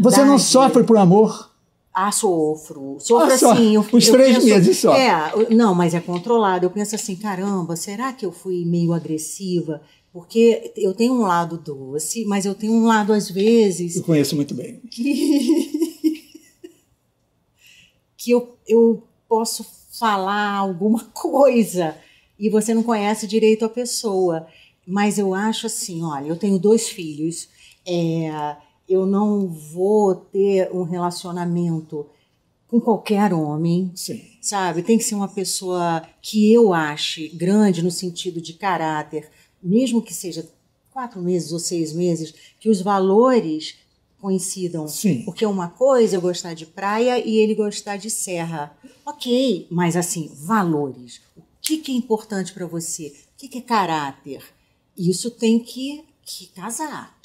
Você não sofre por amor? Ah, sofro. Sofro ah, assim. Eu, os eu três penso, meses só. É, não, mas é controlado. Eu penso assim, caramba, será que eu fui meio agressiva? Porque eu tenho um lado doce, mas eu tenho um lado às vezes. Eu conheço muito bem. Que, que eu, eu posso falar alguma coisa e você não conhece direito a pessoa. Mas eu acho assim: olha, eu tenho dois filhos. É, eu não vou ter um relacionamento com qualquer homem, Sim. sabe? Tem que ser uma pessoa que eu ache grande no sentido de caráter, mesmo que seja quatro meses ou seis meses, que os valores coincidam. Sim. Porque uma coisa é gostar de praia e ele gostar de serra. Ok, mas assim, valores. O que, que é importante para você? O que, que é caráter? Isso tem que, que casar.